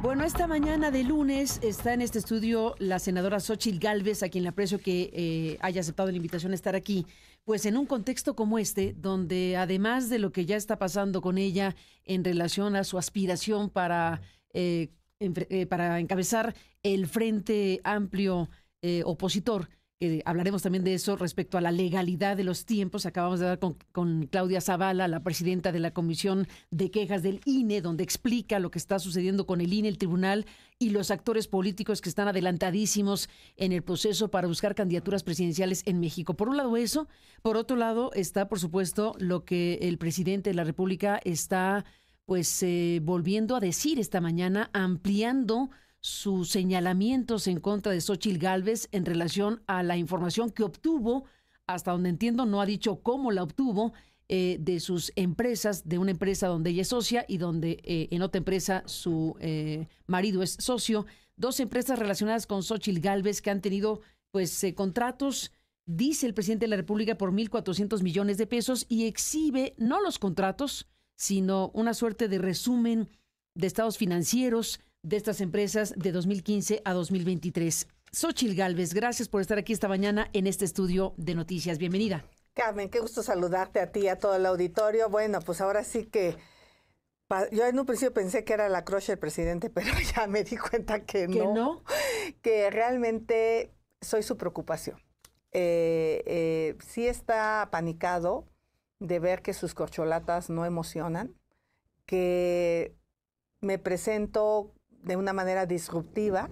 Bueno, esta mañana de lunes está en este estudio la senadora Xochitl Galvez, a quien le aprecio que eh, haya aceptado la invitación a estar aquí. Pues en un contexto como este, donde además de lo que ya está pasando con ella en relación a su aspiración para, eh, eh, para encabezar el Frente Amplio Opositor, hablaremos también de eso respecto a la legalidad de los tiempos. Acabamos de hablar con, Claudia Zavala, la presidenta de la Comisión de Quejas del INE, donde explica lo que está sucediendo con el INE, el tribunal y los actores políticos que están adelantadísimos en el proceso para buscar candidaturas presidenciales en México. Por un lado eso, por otro lado está, por supuesto, lo que el presidente de la República está pues eh, volviendo a decir esta mañana, ampliando sus señalamientos en contra de Xochitl Gálvez en relación a la información que obtuvo, hasta donde entiendo no ha dicho cómo la obtuvo, eh, de sus empresas, de una empresa donde ella es socia y donde eh, en otra empresa su eh, marido es socio. Dos empresas relacionadas con Xochitl Galvez que han tenido pues contratos, dice el presidente de la República, por 1.400 millones de pesos y exhibe no los contratos, sino una suerte de resumen de estados financieros de estas empresas de 2015 a 2023. Sochil Galvez, gracias por estar aquí esta mañana en este estudio de noticias. Bienvenida. Carmen, qué gusto saludarte a ti y a todo el auditorio. Bueno, pues ahora sí que yo en un principio pensé que era la croche del presidente, pero ya me di cuenta que, ¿Que no, Que realmente soy su preocupación. Eh, eh, sí está apanicado de ver que sus corcholatas no emocionan, que me presento de una manera disruptiva,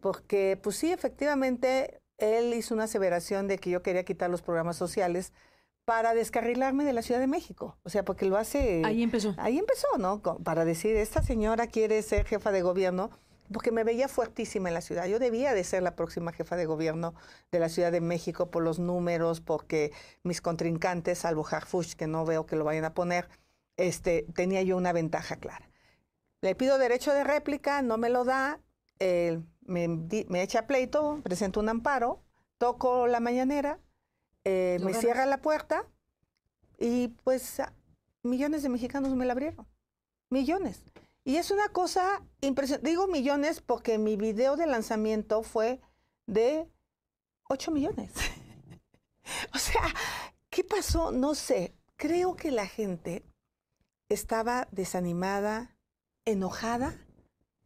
porque pues sí, efectivamente, él hizo una aseveración de que yo quería quitar los programas sociales para descarrilarme de la Ciudad de México. O sea, porque lo hace... Ahí empezó. Ahí empezó, ¿no? Para decir, esta señora quiere ser jefa de gobierno, porque me veía fuertísima en la ciudad. Yo debía de ser la próxima jefa de gobierno de la Ciudad de México por los números, porque mis contrincantes, salvo Jarfush, que no veo que lo vayan a poner, este, tenía yo una ventaja clara. Le pido derecho de réplica, no me lo da, me, echa pleito, presento un amparo, toco la mañanera, eh, me cierra la puerta y pues millones de mexicanos me la abrieron. Millones. Y es una cosa impresionante. Digo millones porque mi video de lanzamiento fue de 8 millones. o sea, ¿qué pasó? No sé. Creo que la gente estaba desanimada, enojada,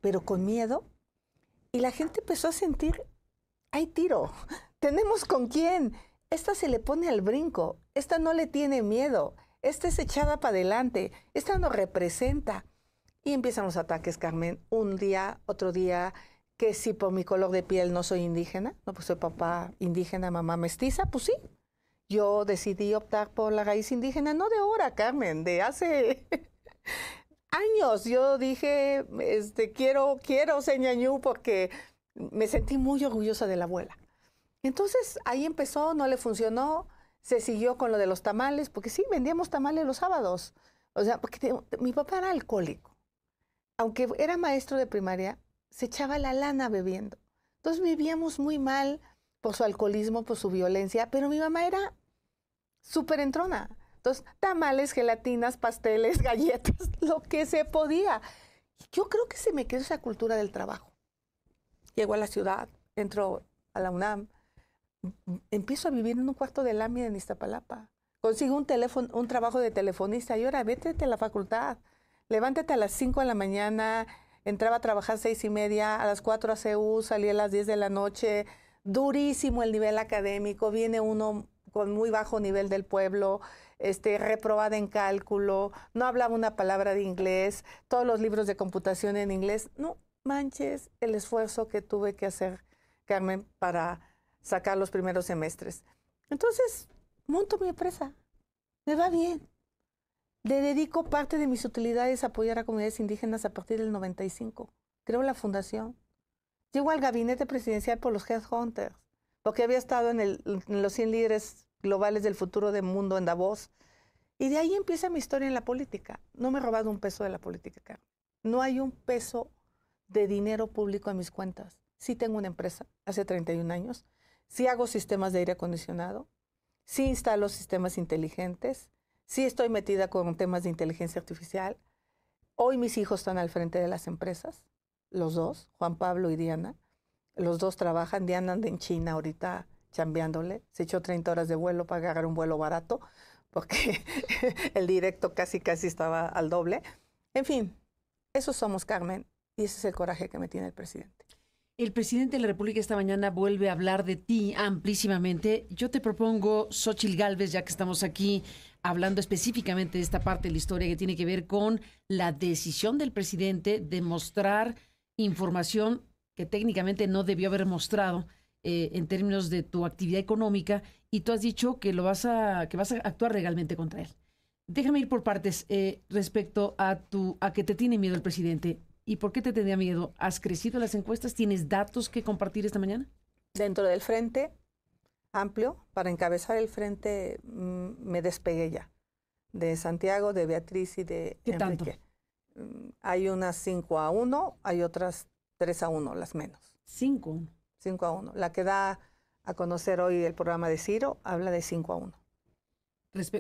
pero con miedo. Y la gente empezó a sentir, hay tiro, tenemos con quién. Esta se le pone al brinco, esta no le tiene miedo, esta es echada para adelante, esta nos representa. Y empiezan los ataques, Carmen, un día, otro día, que si por mi color de piel no soy indígena, no, pues soy papá indígena, mamá mestiza, pues sí. Yo decidí optar por la raíz indígena, no de ahora, Carmen, de hace años yo dije, este, quiero, quiero Señañú porque me sentí muy orgullosa de la abuela. Entonces ahí empezó, no le funcionó, se siguió con lo de los tamales, porque sí, vendíamos tamales los sábados. O sea, porque mi papá era alcohólico. Aunque era maestro de primaria, se echaba la lana bebiendo. Entonces vivíamos muy mal por su alcoholismo, por su violencia, pero mi mamá era súper entrona tamales, gelatinas, pasteles, galletas, lo que se podía. Yo creo que se me quedó esa cultura del trabajo. Llego a la ciudad, entro a la UNAM, empiezo a vivir en un cuarto de lámina en Iztapalapa. Consigo un trabajo de telefonista y ahora vete a la facultad. Levántate a las 5 de la mañana, entraba a trabajar seis y media, a las 4 a CEU, salía a las 10 de la noche. Durísimo el nivel académico, viene uno con muy bajo nivel del pueblo, este, reprobada en cálculo, no hablaba una palabra de inglés, todos los libros de computación en inglés. No manches el esfuerzo que tuve que hacer, Carmen, para sacar los primeros semestres. Entonces, monto mi empresa, me va bien. Le dedico parte de mis utilidades a apoyar a comunidades indígenas a partir del 95. Creo la fundación. Llego al gabinete presidencial por los headhunters, porque había estado en, en los 100 líderes globales del futuro del mundo en Davos. Y de ahí empieza mi historia en la política. No me he robado un peso de la política. No hay un peso de dinero público en mis cuentas. Sí tengo una empresa hace 31 años. Sí hago sistemas de aire acondicionado. Sí instalo sistemas inteligentes. Sí estoy metida con temas de inteligencia artificial. Hoy mis hijos están al frente de las empresas, los dos, Juan Pablo y Diana. Los dos trabajan. Diana anda en China ahorita chambeándole. Se echó 30 horas de vuelo para agarrar un vuelo barato, porque el directo casi, casi estaba al doble. En fin, esos somos, Carmen, y ese es el coraje que me tiene el presidente. El presidente de la República esta mañana vuelve a hablar de ti amplísimamente. Yo te propongo, Xochil Galvez, ya que estamos aquí hablando específicamente de esta parte de la historia que tiene que ver con la decisión del presidente de mostrar información que técnicamente no debió haber mostrado eh, en términos de tu actividad económica y tú has dicho que lo vas a que vas a actuar legalmente contra él. Déjame ir por partes eh, respecto a tu a que te tiene miedo el presidente y por qué te tenía miedo. ¿Has crecido las encuestas? ¿Tienes datos que compartir esta mañana? Dentro del frente amplio para encabezar el frente mm, me despegué ya de Santiago, de Beatriz y de ¿Qué Tanto? Mm, hay unas 5 a 1, hay otras 3 a 1, las menos. 5 a 1. 5 a 1. La que da a conocer hoy el programa de Ciro habla de 5 a 1.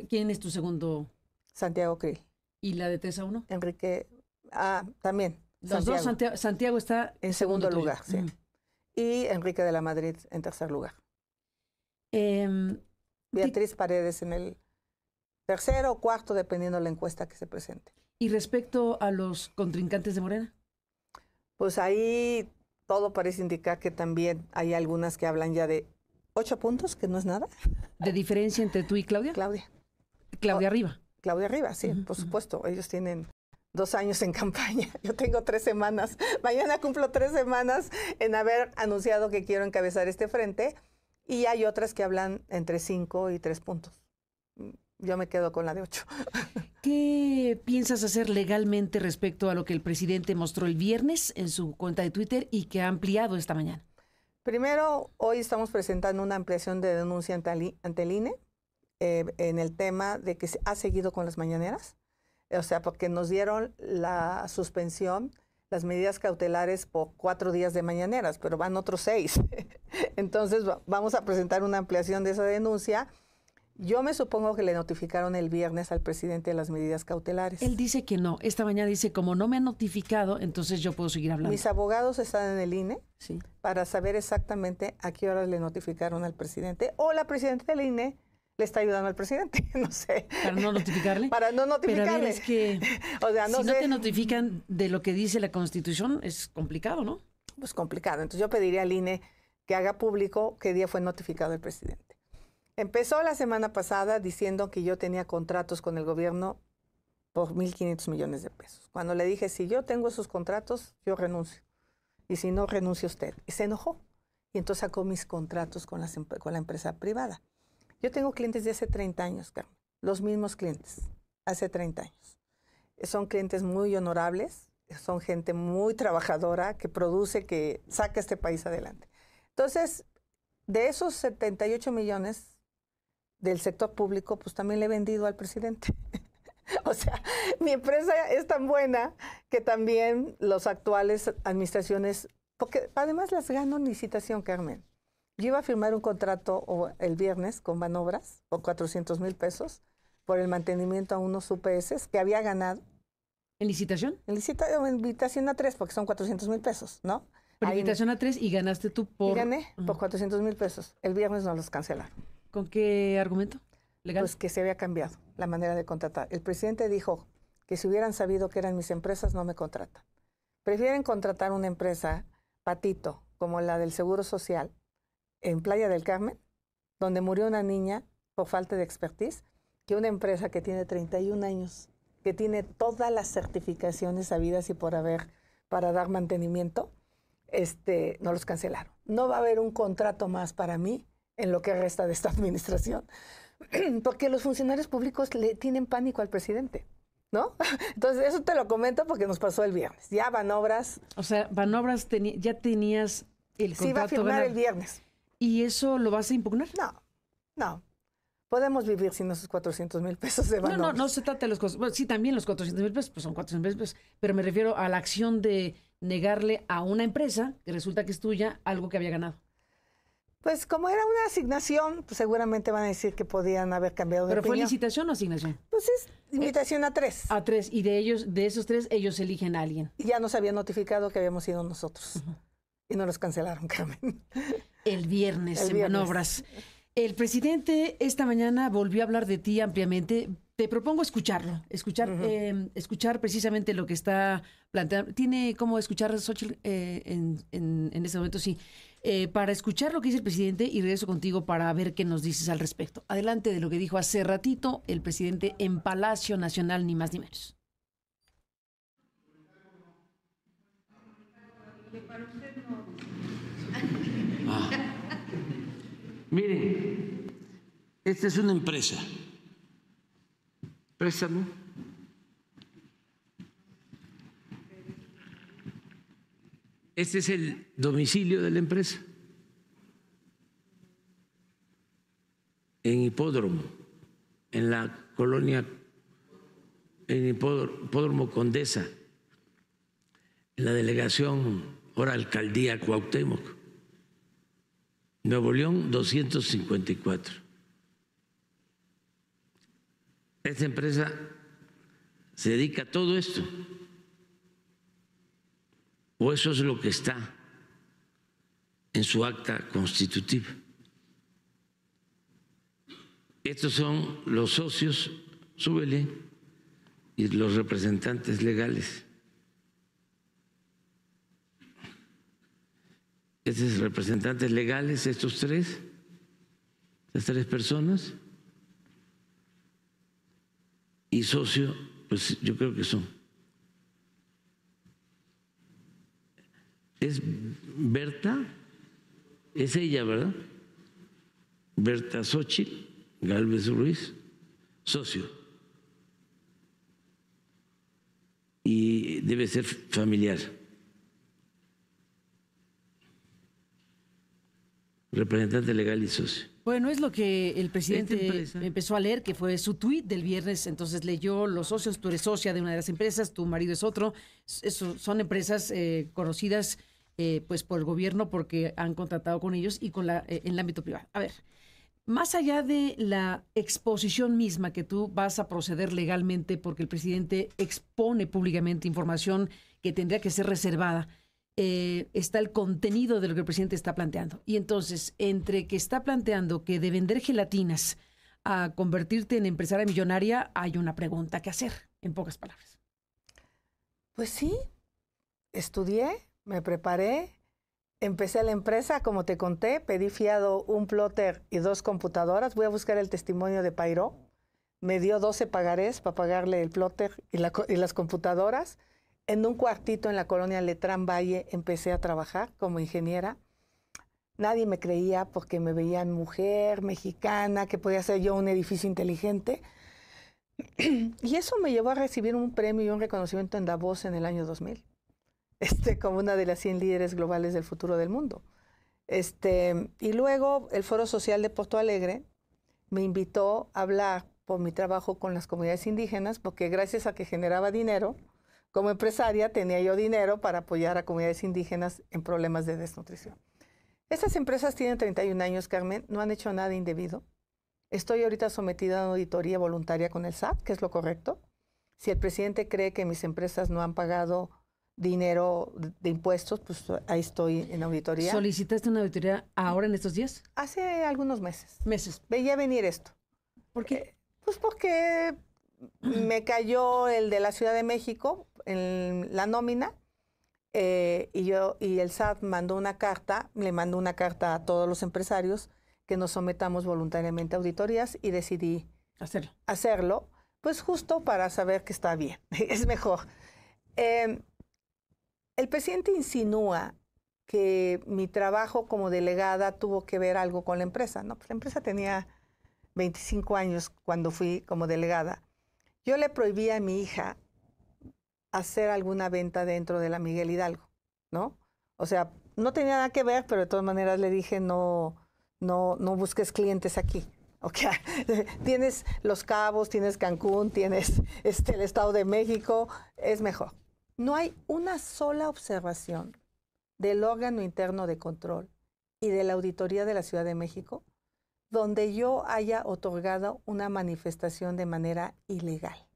¿Quién es tu segundo? Santiago Krill. ¿Y la de 3 a 1? Enrique, ah, también. Los dos, Santiago, está en segundo, lugar, sí. Y Enrique de la Madrid en tercer lugar. Em, Beatriz Paredes en el tercero o cuarto, dependiendo de la encuesta que se presente. ¿Y respecto a los contrincantes de Morena? Pues ahí todo parece indicar que también hay algunas que hablan ya de ocho puntos, que no es nada. ¿De diferencia entre tú y Claudia? Claudia. Claudia oh, Arriba. Claudia Arriba, sí, por supuesto. Ellos tienen dos años en campaña. Yo tengo tres semanas. Mañana cumplo tres semanas en haber anunciado que quiero encabezar este frente. Y hay otras que hablan entre cinco y tres puntos. Yo me quedo con la de ocho. ¿Qué piensas hacer legalmente respecto a lo que el presidente mostró el viernes en su cuenta de Twitter y que ha ampliado esta mañana? Primero, hoy estamos presentando una ampliación de denuncia ante el INE e, eh, en el tema de que ha seguido con las mañaneras. Eh, o sea, porque nos dieron la suspensión, las medidas cautelares por cuatro días de mañaneras, pero van otros seis. Entonces, vamos a presentar una ampliación de esa denuncia yo me supongo que le notificaron el viernes al presidente de las medidas cautelares. Él dice que no. Esta mañana dice, como no me han notificado, entonces yo puedo seguir hablando. Mis abogados están en el INE sí. para saber exactamente a qué horas le notificaron al presidente o la presidenta del INE le está ayudando al presidente, no sé. Para no notificarle. Para no notificarle. es que o no si no te notifican de lo que dice la Constitución, es complicado, ¿no? Pues complicado. Entonces yo pediría al INE que haga público qué día fue notificado el presidente. Empezó la semana pasada diciendo que yo tenía contratos con el gobierno por 1.500 millones de pesos. Cuando le dije, si yo tengo esos contratos, yo renuncio. Y si no, renuncia usted. Y se enojó. Y entonces sacó mis contratos con, con la empresa privada. Yo tengo clientes de hace 30 años, Carmen. Los mismos clientes, hace 30 años. Son clientes muy honorables, son gente muy trabajadora que produce, que saca este país adelante. Entonces, de esos 78 millones, del sector público, pues también le he vendido al presidente. o sea, mi empresa es tan buena que también los actuales administraciones, porque además las gano en licitación, Carmen. Yo iba a firmar un contrato el viernes con Manobras por 400 mil pesos por el mantenimiento a unos UPS que había ganado. ¿En licitación? En licitación, invitación a tres, porque son 400 mil pesos, ¿no? Por invitación a tres y ganaste tú por... gané por 400 mil pesos. El viernes no los cancelaron. ¿Con qué argumento? Legal. Pues que se había cambiado la manera de contratar. El presidente dijo que si hubieran sabido que eran mis empresas, no me contratan. Prefieren contratar una empresa patito, como la del Seguro Social, en Playa del Carmen, donde murió una niña por falta de expertise, que una empresa que tiene 31 años, que tiene todas las certificaciones habidas y por haber para dar mantenimiento, este, no los cancelaron. No va a haber un contrato más para mí en lo que resta de esta administración. Porque los funcionarios públicos le tienen pánico al presidente. ¿no? Entonces, eso te lo comento porque nos pasó el viernes. Ya obras. O sea, obras. ya tenías el contrato. Sí, va a firmar el viernes. ¿Y eso lo vas a impugnar? No, no. Podemos vivir sin esos 400 mil pesos de Banobras. No, no, no se trata de los sí, también los 400 mil pesos, pues son 400 mil pesos. Pero me refiero a la acción de negarle a una empresa, que resulta que es tuya, algo que había ganado. Pues como era una asignación, pues, seguramente van a decir que podían haber cambiado de ¿Pero fue licitación o asignación? Pues es invitación a tres. A tres, y de ellos, de esos tres, ellos eligen a alguien. Y ya nos habían notificado que habíamos ido nosotros. Y no los cancelaron, Carmen. El viernes, El viernes. en Manobras. El presidente esta mañana volvió a hablar de ti ampliamente. Te propongo escucharlo, escuchar, em, escuchar precisamente lo que está planteando. Tiene cómo escuchar eh, en, este momento, sí. Eh, para escuchar lo que dice el presidente y regreso contigo para ver qué nos dices al respecto. Adelante de lo que dijo hace ratito el presidente en Palacio Nacional, ni más ni menos. Ah. Miren, esta es una empresa. Préstame. Este es el domicilio de la empresa. En hipódromo, en la colonia, en hipódromo Condesa, en la delegación, ahora alcaldía Cuauhtémoc. Nuevo León 254. Esta empresa se dedica a todo esto. O eso es lo que está en su acta constitutiva. Estos son los socios, súbele, y los representantes legales. Esos este representantes legales, estos tres, estas tres personas, y socio, pues yo creo que son. ¿Es Berta? Es ella, ¿verdad? Berta Sochi, Galvez Ruiz, socio. Y debe ser familiar. representante legal y socio. Bueno, es lo que el presidente empezó a leer, que fue su tuit del viernes. Entonces leyó los socios, tú eres socia de una de las empresas, tu marido es otro. son empresas eh, conocidas eh, pues por el gobierno porque han contratado con ellos y con la, eh, en el ámbito privado. A ver, más allá de la exposición misma que tú vas a proceder legalmente porque el presidente expone públicamente información que tendría que ser reservada. Eh, está el contenido de lo que el presidente está planteando. Y entonces, entre que está planteando que de vender gelatinas a convertirte en empresaria millonaria, hay una pregunta que hacer, en pocas palabras. Pues sí, estudié, me preparé, Empecé la empresa, como te conté, pedí fiado un plotter y dos computadoras. Voy a buscar el testimonio de Pairo. Me dio 12 pagarés para pagarle el plotter y las computadoras en un cuartito en la colonia Letrán Valle empecé a trabajar como ingeniera. Nadie me creía porque me veían mujer, mexicana, que podía ser yo un edificio inteligente. Y eso me llevó a recibir un premio y un reconocimiento en Davos en el año 2000, este, como una de las 100 líderes globales del futuro del mundo. Este, y luego el Foro Social de Porto Alegre me invitó a hablar por mi trabajo con las comunidades indígenas, porque gracias a que generaba dinero, como empresaria tenía yo dinero para apoyar a comunidades indígenas en problemas de desnutrición. Estas empresas tienen 31 años, Carmen, no han hecho nada indebido. Estoy ahorita sometida a una auditoría voluntaria con el SAT, que es lo correcto. Si el presidente cree que mis empresas no han pagado dinero de impuestos, pues ahí estoy en auditoría. ¿Solicitaste una auditoría ahora en estos días? Hace algunos meses. Meses. Veía venir esto. ¿Por qué? Eh, pues porque me cayó el de la Ciudad de México, en la nómina, eh, y yo, y el SAT mandó una carta, le mandó una carta a todos los empresarios que nos sometamos voluntariamente a auditorías y decidí hacerlo. hacerlo pues justo para saber que está bien, es mejor. Em, el presidente insinúa que mi trabajo como delegada tuvo que ver algo con la empresa. No, pues, la empresa tenía 25 años cuando fui como delegada. Yo le prohibí a mi hija hacer alguna venta dentro de la Miguel Hidalgo, ¿no? O sea, no tenía nada que ver, pero de todas maneras le dije, no, no, no busques clientes aquí. Okay. tienes Los Cabos, tienes Cancún, tienes este, el Estado de México, es mejor. No hay una sola observación del órgano interno de control y de la Auditoría de la Ciudad de México donde yo haya otorgado una manifestación de manera ilegal.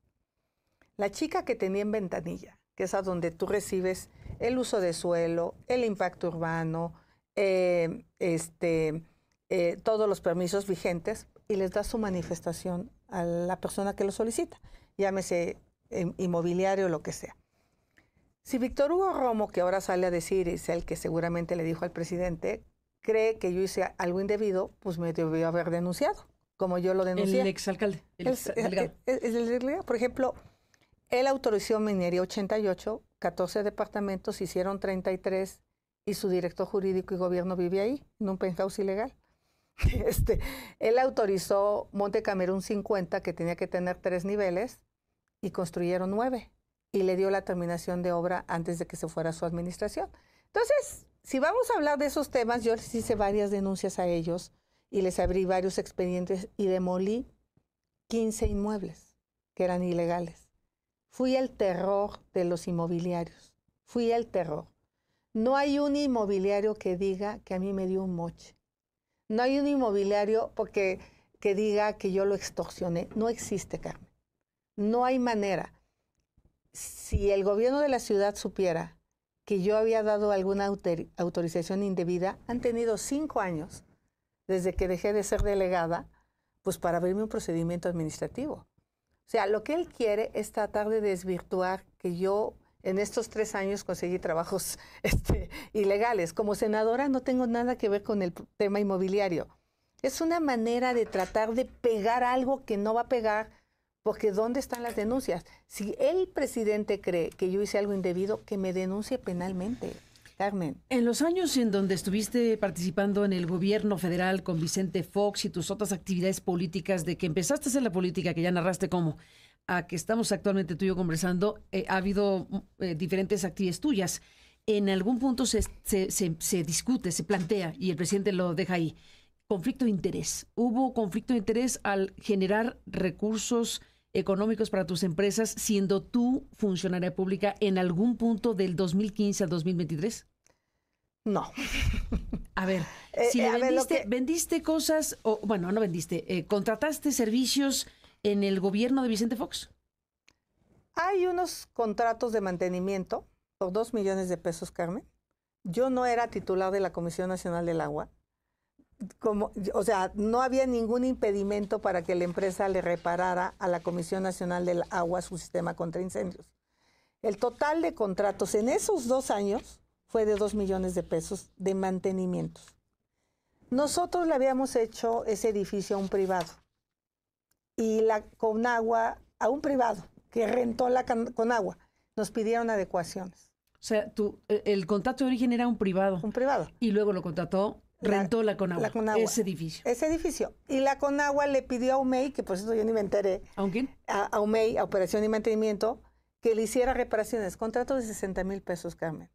La chica que tenía en ventanilla, que es a donde tú recibes el uso de suelo, el impacto urbano, eh, este, eh, todos los permisos vigentes y les da su manifestación a la persona que lo solicita, llámese eh, inmobiliario o lo que sea. Si Víctor Hugo Romo, que ahora sale a decir, es el que seguramente le dijo al presidente cree que yo hice algo indebido, pues me debió haber denunciado, como yo lo denuncié. El exalcalde. El, ex eh, eh, el, por ejemplo, él autorizó Minería 88, 14 departamentos, hicieron 33 y su director jurídico y gobierno vive ahí, en un penthouse ilegal. Este, él autorizó Monte Camerún 50, que tenía que tener tres niveles, y construyeron nueve. Y le dio la terminación de obra antes de que se fuera a su administración. Entonces, si vamos a hablar de esos temas, yo les hice varias denuncias a ellos y les abrí varios expedientes y demolí 15 inmuebles que eran ilegales. Fui el terror de los inmobiliarios. Fui el terror. No hay un inmobiliario que diga que a mí me dio un moche. No hay un inmobiliario porque que diga que yo lo extorsioné. No existe, Carmen. No hay manera. Si el gobierno de la ciudad supiera que yo había dado alguna autorización indebida, han tenido cinco años desde que dejé de ser delegada, pues para abrirme un procedimiento administrativo. O sea, lo que él quiere es tratar de desvirtuar que yo en estos tres años conseguí trabajos este, ilegales. Como senadora no tengo nada que ver con el tema inmobiliario. Es una manera de tratar de pegar algo que no va a pegar porque pues, ¿dónde están las denuncias? Si el presidente cree que yo hice algo indebido, que me denuncie penalmente. Carmen. En los años en donde estuviste participando en el gobierno federal con Vicente Fox y tus otras actividades políticas, de que empezaste a hacer la política, que ya narraste cómo, a que estamos actualmente tú y yo conversando, eh, ha habido eh, diferentes actividades tuyas. En algún punto se, se, se discute, se plantea, y el presidente lo deja ahí, conflicto de interés. Hubo conflicto de interés al generar recursos económicos para tus empresas siendo tú funcionaria pública en algún punto del 2015 al 2023? No. A ver, eh, si vendiste, cosas, o bueno, no vendiste, eh, contrataste servicios en el gobierno de Vicente Fox. Hay unos contratos de mantenimiento por dos millones de pesos, Carmen. Yo no era titular de la Comisión Nacional del Agua como, o sea, no había ningún impedimento para que la empresa le reparara a la Comisión Nacional del Agua su sistema contra incendios. El total de contratos en esos dos años fue de dos millones de pesos de mantenimientos. Nosotros le habíamos hecho ese edificio a un privado y la Conagua a un privado que rentó la Conagua. Nos pidieron adecuaciones. O sea, e-, el contrato de origen era un privado. Un privado. Y luego lo contrató Rentó la, Conagua, ese edificio. Ese edificio. Y la Conagua le pidió a UMEI, que por eso yo ni me enteré. ¿A quién? A, UMEI, a Operación y Mantenimiento, que le hiciera reparaciones. Contratos de 60 mil pesos, Carmen.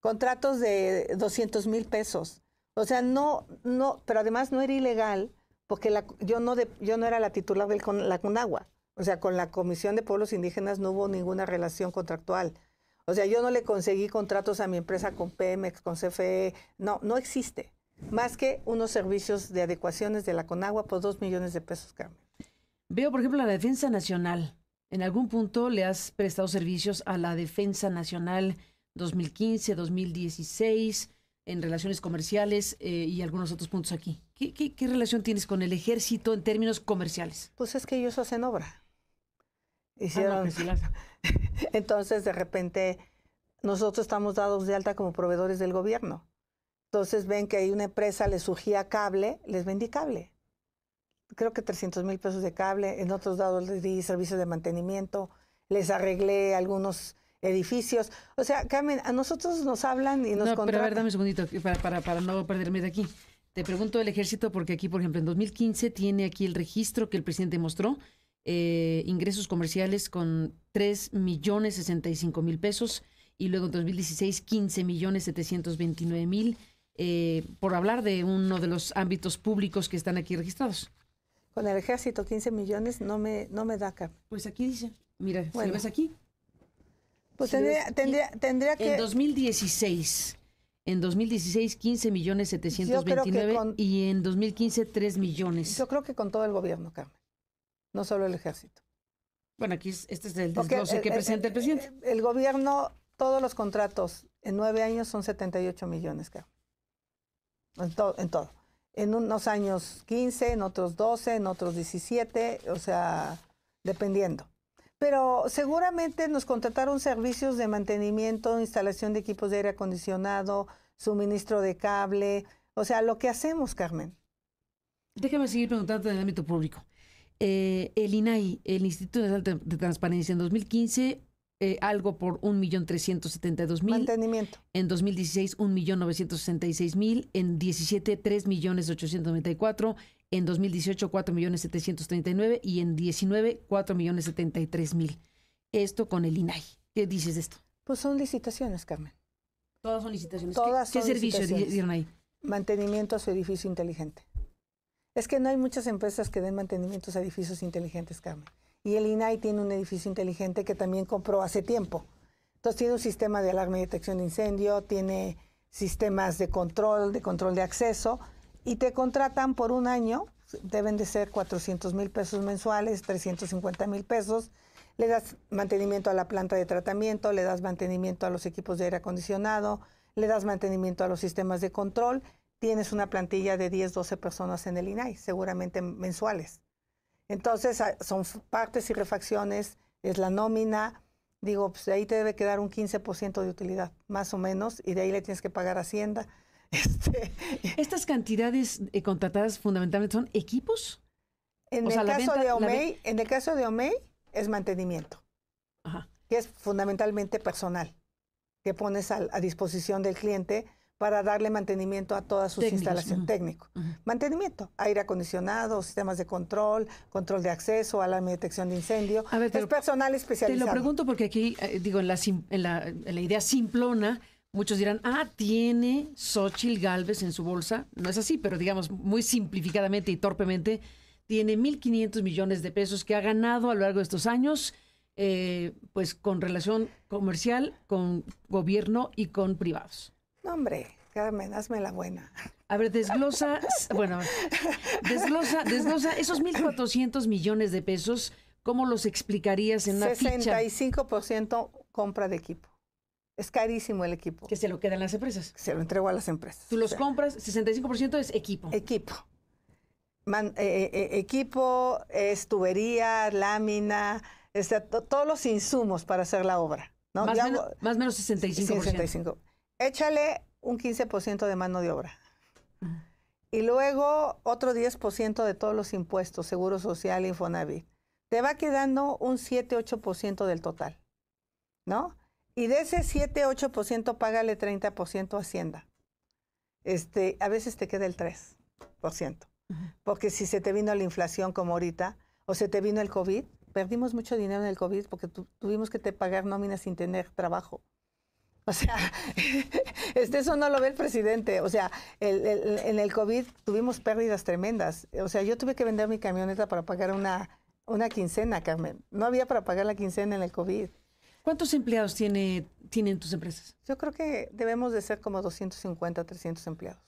Contratos de 200 mil pesos. O sea, no, no, pero además no era ilegal, porque yo, no yo no era la titular de la Conagua. O sea, con la Comisión de Pueblos Indígenas no hubo ninguna relación contractual. O sea, yo no le conseguí contratos a mi empresa con Pemex, con CFE, no, no existe. Más que unos servicios de adecuaciones de la Conagua por dos millones de pesos, Carmen. Veo, por ejemplo, la Defensa Nacional. En algún punto le has prestado servicios a la Defensa Nacional 2015, 2016, en relaciones comerciales eh, y algunos otros puntos aquí. ¿Qué, relación tienes con el ejército en términos comerciales? Pues es que ellos hacen obra. Ah, pues Hicieron, Entonces, de repente, nosotros estamos dados de alta como proveedores del gobierno. Entonces ven que hay una empresa, les surgía cable, les vendí cable. Creo que 300 mil pesos de cable, en otros dados les di servicios de mantenimiento, les arreglé algunos edificios. O sea, Carmen, a nosotros nos hablan y nos no, Pero a ver, dame un segundito para, para, para no perderme de aquí. Te pregunto del ejército porque aquí, por ejemplo, en 2015 tiene aquí el registro que el presidente mostró eh, ingresos comerciales con 3 millones 65 mil pesos y luego en 2016 15 millones 729 mil, eh, por hablar de uno de los ámbitos públicos que están aquí registrados. Con el ejército 15 millones no me, no me da acá. Pues aquí dice, mira, si ves aquí. Pues tendría, que... En 2016, en 2016 15 millones 729 y en 2015 3 millones. Yo creo que con todo el gobierno, Carmen no solo el ejército. Bueno, aquí este es el desglose que presenta el, presidente. El, gobierno, todos los contratos en nueve años son 78 millones, ocho En, en todo. En unos años 15, en otros 12, en otros 17, o sea, dependiendo. Pero seguramente nos contrataron servicios de mantenimiento, instalación de equipos de aire acondicionado, suministro de cable, o sea, lo que hacemos, Carmen. Déjame seguir preguntando en el ámbito público. Eh, el INAI, el Instituto Nacional de Transparencia, en 2015, eh, algo por 1.372.000. Mantenimiento. En 2016, 1.966.000. En 17, 3.894. En 2018, 4.739. Y en 19, 4.073.000. Esto con el INAI. ¿Qué dices de esto? Pues son licitaciones, Carmen. Todas son licitaciones. ¿Qué, ¿qué servicio dieron ahí? Mantenimiento a su edificio inteligente. Es que no hay muchas empresas que den mantenimientos a edificios inteligentes, Carmen. Y el INAI tiene un edificio inteligente que también compró hace tiempo. Entonces tiene un sistema de alarma y detección de incendio, tiene sistemas de control, de control de acceso, y te contratan por un año, deben de ser 400 mil pesos mensuales, 350 mil pesos. Le das mantenimiento a la planta de tratamiento, le das mantenimiento a los equipos de aire acondicionado, le das mantenimiento a los sistemas de control tienes una plantilla de 10, 12 personas en el INAI, seguramente mensuales. Entonces, ah, son partes y refacciones, es la nómina, digo, pues ahí te debe quedar un 15% de utilidad, más o menos, y de ahí le tienes que pagar Hacienda. Este, Estas cantidades eh, contratadas fundamentalmente son equipos. En, el, caso de OMEI, en el caso de OMEI es mantenimiento, que es fundamentalmente personal, que pones a disposición del cliente para darle mantenimiento a todas sus instalaciones técnico. mantenimiento, aire acondicionado, sistemas de control, control de acceso, alarma y detección de incendio. personal especializado. Te lo pregunto porque aquí, eh, digo, en la, idea simplona, muchos dirán, ah, tiene Xochitl Galvez en su bolsa. No es así, pero digamos, muy simplificadamente y torpemente, tiene 1.500 millones de pesos que ha ganado a lo largo de estos años. Eh, pues con relación comercial, con gobierno y con privados. No, hombre, Carmen, hazme la buena. A ver, desglosa, bueno, desglosa, desglosa esos 1.400 millones de pesos, ¿cómo los explicarías en una 65 ficha? 65% compra de equipo. Es carísimo el equipo. Que se lo quedan las empresas. Se lo entrego a las empresas. Tú los compras, 65% es equipo. Equipo. Eh, eh, eh, equipo, es tubería, lámina, este, todos los insumos para hacer la obra. Más o menos 65%. 65 échale un 15% de mano de obra. Y luego otro 10% de todos los impuestos, Seguro Social, Infonavit. Te va quedando un 7-8% del total, ¿no? Y de ese 7-8% págale 30% a Hacienda. Este, a veces te queda el 3%. Porque si se te vino la inflación como ahorita, o se te vino el COVID, perdimos mucho dinero en el COVID porque tuvimos que te pagar nóminas sin tener trabajo. O sea, este eso no lo ve el presidente. O sea, el, el, en el COVID tuvimos pérdidas tremendas. O sea, yo tuve que vender mi camioneta para pagar una, una quincena, Carmen. No había para pagar la quincena en el COVID. ¿Cuántos empleados tiene, tienen tus empresas? Yo creo que debemos de ser como 250, 300 empleados.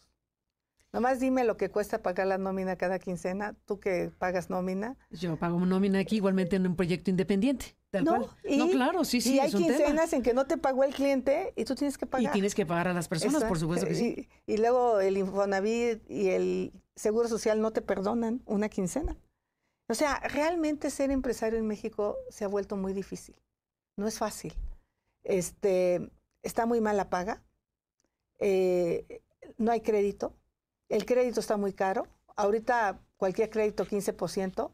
Nomás dime lo que cuesta pagar la nómina cada quincena, tú que pagas nómina. Yo pago nómina aquí igualmente en un proyecto independiente. Tal no, cual. no, claro, sí, sí. Y hay quincenas en que no te pagó el cliente y tú tienes que pagar. Y tienes que pagar a las personas, por supuesto que sí. Y, luego el Infonavit y el Seguro Social no te perdonan una quincena. O sea, realmente ser empresario en México se ha vuelto muy difícil. No es fácil. Este, está muy mala paga. Eh, no hay crédito el crédito está muy caro. Ahorita cualquier crédito 15%.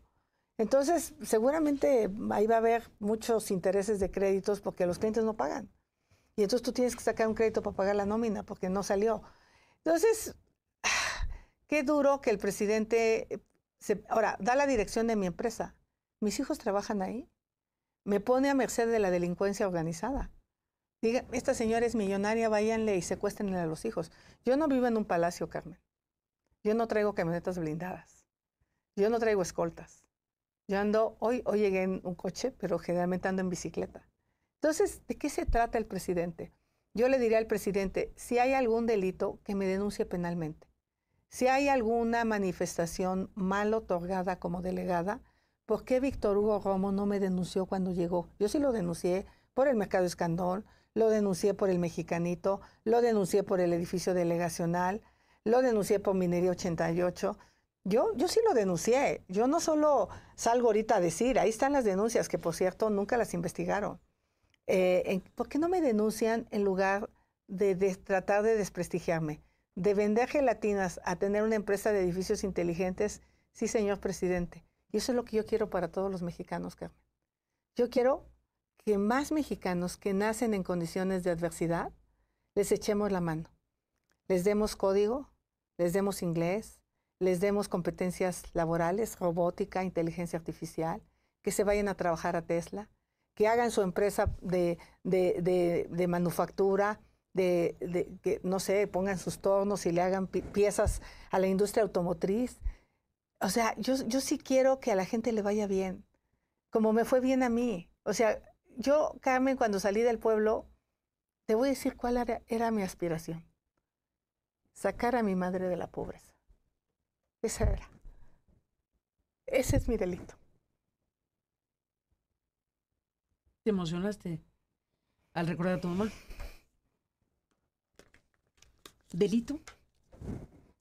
Entonces, seguramente ahí va a haber muchos intereses de créditos porque los clientes no pagan. Y entonces tú tienes que sacar un crédito para pagar la nómina porque no salió. Entonces, qué duro que el presidente eh, se, ahora da la dirección de mi empresa. Mis hijos trabajan ahí. Me pone a merced de la delincuencia organizada. Diga, esta señora es millonaria, váyanle y secuestrenle a los hijos. Yo no vivo en un palacio, Carmen. Yo no traigo camionetas blindadas. Yo no traigo escoltas. Yo ando, hoy, hoy llegué en un coche, pero generalmente ando en bicicleta. Entonces, ¿de qué se trata el presidente? Yo le diría al presidente, si hay algún delito, que me denuncie penalmente. Si hay alguna manifestación mal otorgada como delegada, ¿por qué Víctor Hugo Romo no me denunció cuando llegó? Yo sí lo denuncié por el mercado escandón, lo denuncié por el mexicanito, lo denuncié por el edificio delegacional, lo denuncié por Minería 88. Yo, yo sí lo denuncié. Yo no solo salgo ahorita a decir, ahí están las denuncias, que por cierto nunca las investigaron. Eh, ¿Por qué no me denuncian en lugar de tratar de desprestigiarme? De vender gelatinas a tener una empresa de edificios inteligentes, sí, señor presidente. Y eso es lo que yo quiero para todos los mexicanos, Carmen. Yo quiero que más mexicanos que nacen en condiciones de adversidad, les echemos la mano, les demos código, les demos inglés, les demos competencias laborales, robótica, inteligencia artificial, que se vayan a trabajar a Tesla, que hagan su empresa de, manufactura, de, que, no sé, pongan sus tornos y le hagan piezas a la industria automotriz. O sea, yo, yo sí quiero que a la gente le vaya bien, como me fue bien a mí. O sea, yo, Carmen, cuando salí del pueblo, te voy a decir cuál era mi aspiración sacar a mi madre de la pobreza. Esa era. Ese es mi delito. ¿Te emocionaste al recordar a tu mamá? ¿Delito?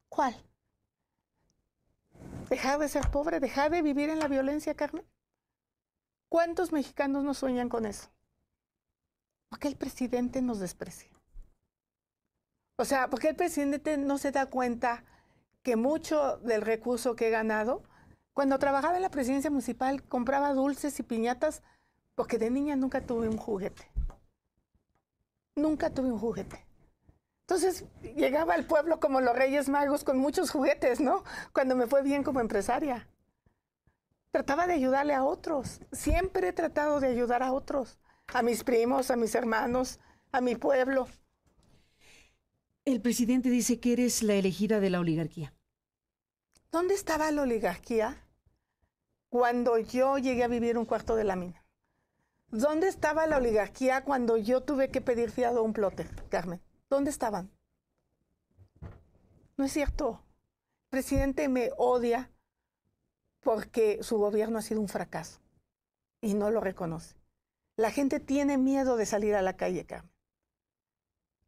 ¿Cuál? ¿Dejar de ser pobre? ¿Dejar de vivir en la violencia, Carmen? ¿Cuántos mexicanos no sueñan con eso? ¿Por el presidente nos desprecia? O sea, porque el presidente no se da cuenta que mucho del recurso que he ganado, cuando trabajaba en la presidencia municipal, compraba dulces y piñatas porque de niña nunca tuve un juguete. Nunca tuve un juguete. Entonces llegaba al pueblo como los Reyes Magos con muchos juguetes, ¿no? Cuando me fue bien como empresaria. Trataba de ayudarle a otros. Siempre he tratado de ayudar a otros. A mis primos, a mis hermanos, a mi pueblo. El presidente dice que eres la elegida de la oligarquía. ¿Dónde estaba la oligarquía cuando yo llegué a vivir un cuarto de la mina? ¿Dónde estaba la oligarquía cuando yo tuve que pedir fiado a un plotter, Carmen? ¿Dónde estaban? No es cierto. El presidente me odia porque su gobierno ha sido un fracaso y no lo reconoce. La gente tiene miedo de salir a la calle, Carmen.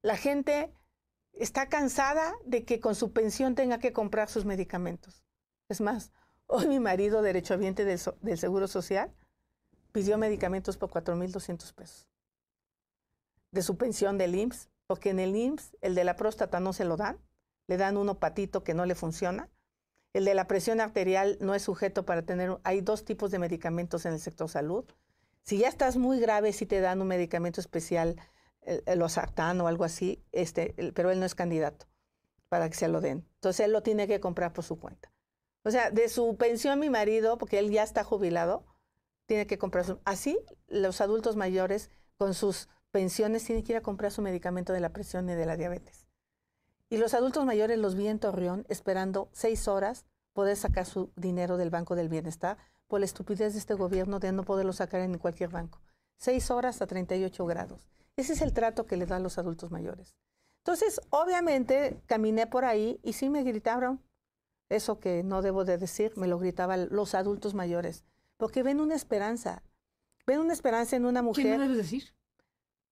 La gente está cansada de que con su pensión tenga que comprar sus medicamentos. Es más, hoy mi marido, derechohabiente del, Seguro Social, pidió medicamentos por 4.200 pesos de su pensión del IMSS, porque en el IMSS el de la próstata no se lo dan, le dan uno patito que no le funciona. El de la presión arterial no es sujeto para tener, hay dos tipos de medicamentos en el sector salud. Si ya estás muy grave, si te dan un medicamento especial el Actan o algo así, este, pero él no es candidato para que se lo den. Entonces él lo tiene que comprar por su cuenta. O sea, de su pensión mi marido, porque él ya está jubilado, tiene que comprar su... Así los adultos mayores con sus pensiones tienen que ir a comprar su medicamento de la presión y de la diabetes. Y los adultos mayores los vi en Torreón esperando seis horas poder sacar su dinero del Banco del Bienestar por la estupidez de este gobierno de no poderlo sacar en cualquier banco. Seis horas a 38 grados. Ese es el trato que le dan los adultos mayores. Entonces, obviamente, caminé por ahí y sí me gritaron eso que no debo de decir, me lo gritaban los adultos mayores, porque ven una esperanza, ven una esperanza en una mujer. ¿Qué no debes decir?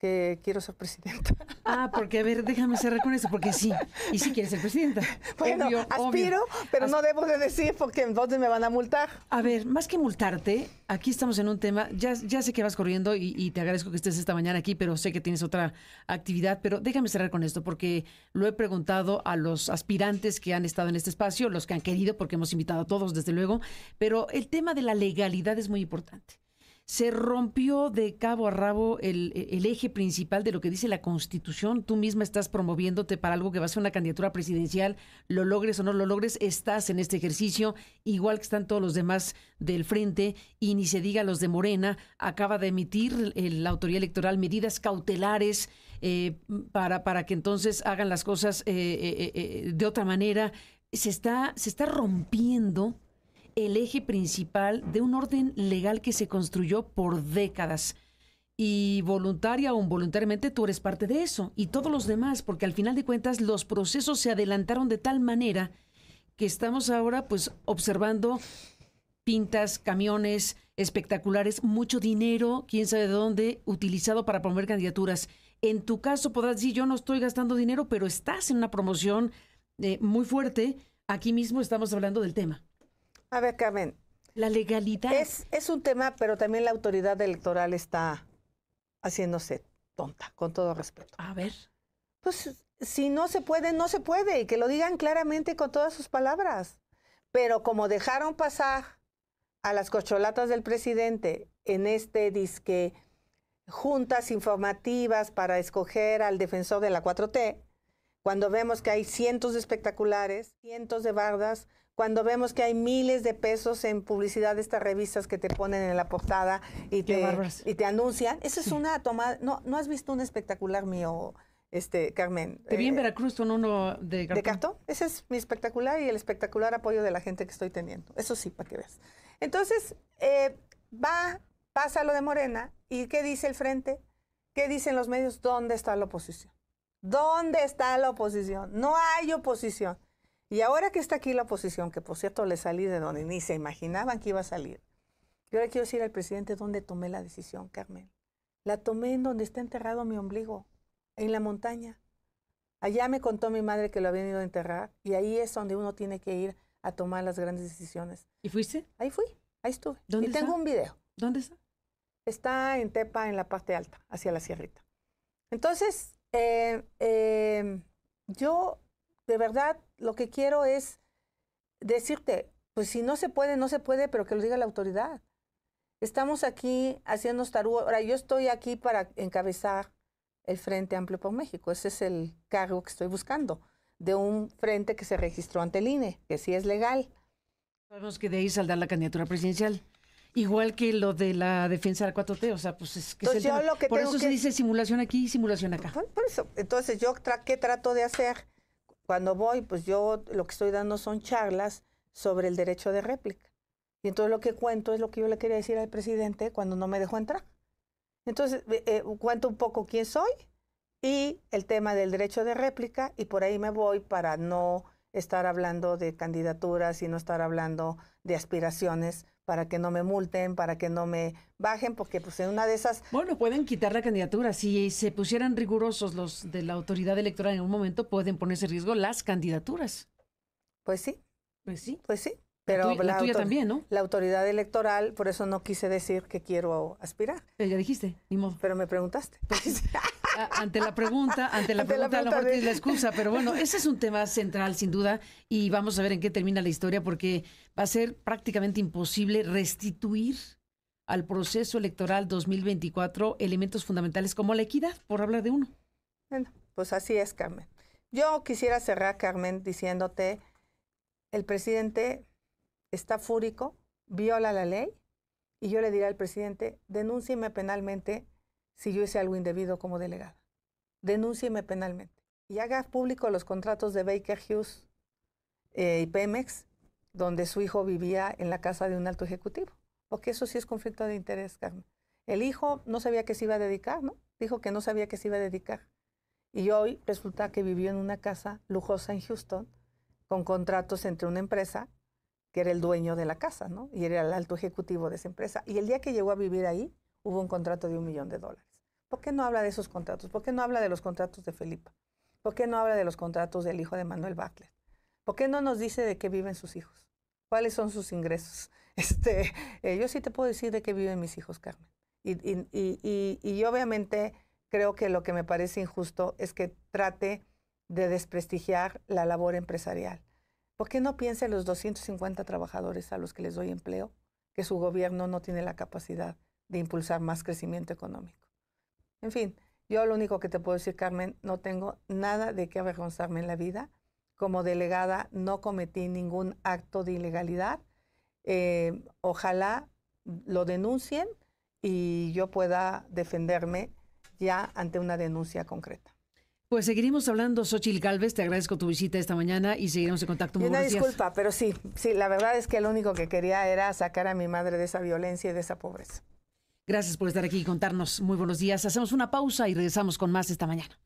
que quiero ser presidenta. Ah, porque a ver, déjame cerrar con eso, porque sí, y sí quieres ser presidenta. Bueno, aspiro, pero no debo de decir porque en entonces me van a multar. A ver, más que multarte, aquí estamos en un tema, ya, ya sé que vas corriendo y te agradezco que estés esta mañana aquí, pero sé que tienes otra actividad, pero déjame cerrar con esto, porque lo he preguntado a los aspirantes que han estado en este espacio, los que han querido, porque hemos invitado a todos, desde luego, pero el tema de la legalidad es muy importante se rompió de cabo a rabo el, eje principal de lo que dice la Constitución. Tú misma estás promoviéndote para algo que va a ser una candidatura presidencial, lo logres o no lo logres, estás en este ejercicio, igual que están todos los demás del frente, y ni se diga los de Morena, acaba de emitir la autoridad electoral medidas cautelares eh, para, para que entonces hagan las cosas eh, eh, de otra manera. Se está, se está rompiendo el eje principal de un orden legal que se construyó por décadas. Y voluntaria o involuntariamente tú eres parte de eso y todos los demás, porque al final de cuentas los procesos se adelantaron de tal manera que estamos ahora pues observando pintas, camiones espectaculares, mucho dinero, quién sabe de dónde, utilizado para promover candidaturas. En tu caso podrás decir, yo no estoy gastando dinero, pero estás en una promoción eh, muy fuerte. Aquí mismo estamos hablando del tema. A ver, Carmen. La legalidad. Es, es un tema, pero también la autoridad electoral está haciéndose tonta, con todo respeto. A ver. Pues si no se puede, no se puede, y que lo digan claramente con todas sus palabras. Pero como dejaron pasar a las cocholatas del presidente en este disque juntas informativas para escoger al defensor de la 4T, cuando vemos que hay cientos de espectaculares, cientos de bardas, cuando vemos que hay miles de pesos en publicidad de estas revistas que te ponen en la portada y te, anuncian. Esa es una toma. No, ¿No has visto un espectacular mío, este Carmen? Te vi en eh, Veracruz con uno de cartón. ¿De cartón? Ese es mi espectacular y el espectacular apoyo de la gente que estoy teniendo. Eso sí, para que veas. Entonces, eh, va, pasa lo de Morena. ¿Y qué dice el frente? ¿Qué dicen los medios? ¿Dónde está la oposición? ¿Dónde está la oposición? No hay oposición. Y ahora que está aquí la oposición, que por cierto le salí de donde ni se imaginaban que iba a salir, yo le quiero decir al presidente dónde tomé la decisión, Carmen. La tomé en donde está enterrado mi ombligo, en la montaña. Allá me contó mi madre que lo habían ido a enterrar y ahí es donde uno tiene que ir a tomar las grandes decisiones. ¿Y fuiste? Ahí fui, ahí estuve. ¿Dónde y tengo un video. ¿Dónde está? Está en Tepa, en la parte alta, hacia la sierrita. Entonces, eh, eh, yo de verdad, lo que quiero es decirte, pues si no se puede, no se puede, pero que lo diga la autoridad. Estamos aquí haciendo tarú. Ahora, yo estoy aquí para encabezar el Frente Amplio por México. Ese es el cargo que estoy buscando, de un frente que se registró ante el INE, que sí es legal. Sabemos que de ahí saldrá la candidatura presidencial. Igual que lo de la defensa de la 4T, o sea, pues es que... es por eso se dice simulación aquí y simulación acá. Por, eso, entonces yo ¿qué trato de hacer? cuando voy, pues yo lo que estoy dando son charlas sobre el derecho de réplica. Y entonces lo que cuento es lo que yo le quería decir al presidente cuando no me dejó entrar. Entonces, eh, cuento un poco quién soy y el tema del derecho de réplica y por ahí me voy para no estar hablando de candidaturas y no estar hablando de aspiraciones, para que no me multen, para que no me bajen, porque pues en una de esas... Bueno, pueden quitar la candidatura. Si se pusieran rigurosos los de la autoridad electoral en un momento, pueden ponerse en riesgo las candidaturas. Pues sí. Pues sí. Pues sí. Pero la, también, La autoridad electoral, por eso no quise decir que quiero aspirar. ya dijiste, ni modo. Pero me preguntaste. Pues ante la pregunta, ante la pregunta, la a la excusa, pero bueno, ese es un tema central sin duda y vamos a ver en qué termina la historia porque va a ser prácticamente imposible restituir al proceso electoral 2024 elementos fundamentales como la equidad, por hablar de uno. Bueno, pues así es, Carmen. Yo quisiera cerrar, Carmen, diciéndote, el presidente está fúrico, viola la ley, y yo le diré al presidente, denúncieme penalmente si yo hice algo indebido como delegada. Denúncieme penalmente. Y haga público los contratos de Baker Hughes eh, y Pemex, donde su hijo vivía en la casa de un alto ejecutivo. Porque eso sí es conflicto de interés, Carmen. El hijo no sabía que se iba a dedicar, ¿no? Dijo que no sabía que se iba a dedicar. Y hoy resulta que vivió en una casa lujosa en Houston, con contratos entre una empresa que era el dueño de la casa, ¿no? Y era el alto ejecutivo de esa empresa. Y el día que llegó a vivir ahí, hubo un contrato de un millón de dólares. ¿Por qué no habla de esos contratos? ¿Por qué no habla de los contratos de Felipa? ¿Por qué no habla de los contratos del hijo de Manuel Bacler? ¿Por qué no nos dice de qué viven sus hijos? ¿Cuáles son sus ingresos? Este, eh, yo sí te puedo decir de qué viven mis hijos, Carmen. Y, y, obviamente creo que lo que me parece injusto es que trate de desprestigiar la labor empresarial. ¿Por qué no piensa los 250 trabajadores a los que les doy empleo, que su gobierno no tiene la capacidad de impulsar más crecimiento económico. En fin, yo lo único que te puedo decir, Carmen, no tengo nada de qué avergonzarme en la vida. Como delegada no cometí ningún acto de ilegalidad. Eh, ojalá lo denuncien y yo pueda defenderme ya ante una denuncia concreta. Pues seguiremos hablando, Xochil Galvez, te agradezco tu visita esta mañana y seguiremos en contacto. una disculpa, pero sí, sí, la verdad es que lo único que quería era sacar a mi madre de esa violencia y de esa pobreza. Gracias por estar aquí y contarnos. Muy buenos días. Hacemos una pausa y regresamos con más esta mañana.